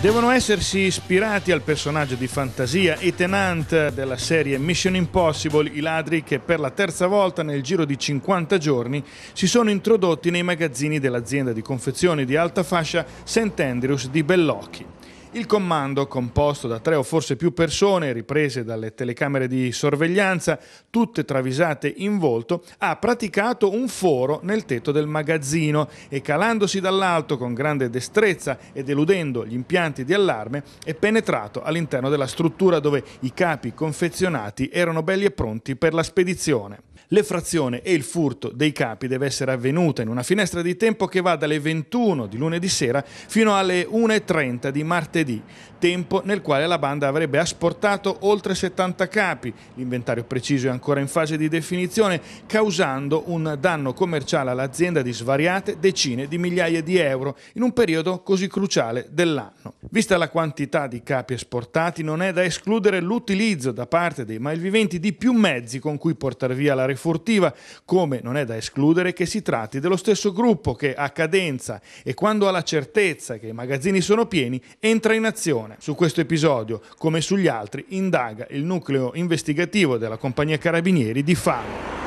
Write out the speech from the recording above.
Devono essersi ispirati al personaggio di fantasia e tenant della serie Mission Impossible, i ladri che per la terza volta nel giro di 50 giorni si sono introdotti nei magazzini dell'azienda di confezioni di alta fascia St. Andrews di Bellocchi. Il comando, composto da tre o forse più persone, riprese dalle telecamere di sorveglianza, tutte travisate in volto, ha praticato un foro nel tetto del magazzino e calandosi dall'alto con grande destrezza ed eludendo gli impianti di allarme, è penetrato all'interno della struttura dove i capi confezionati erano belli e pronti per la spedizione. L'effrazione e il furto dei capi deve essere avvenuta in una finestra di tempo che va dalle 21 di lunedì sera fino alle 1.30 di martedì, tempo nel quale la banda avrebbe asportato oltre 70 capi. L'inventario preciso è ancora in fase di definizione, causando un danno commerciale all'azienda di svariate decine di migliaia di euro in un periodo così cruciale dell'anno. Vista la quantità di capi esportati, non è da escludere l'utilizzo da parte dei malviventi di più mezzi con cui portare via la particolare furtiva, come non è da escludere che si tratti dello stesso gruppo che a cadenza e quando ha la certezza che i magazzini sono pieni entra in azione. Su questo episodio, come sugli altri, indaga il nucleo investigativo della compagnia Carabinieri di Fano.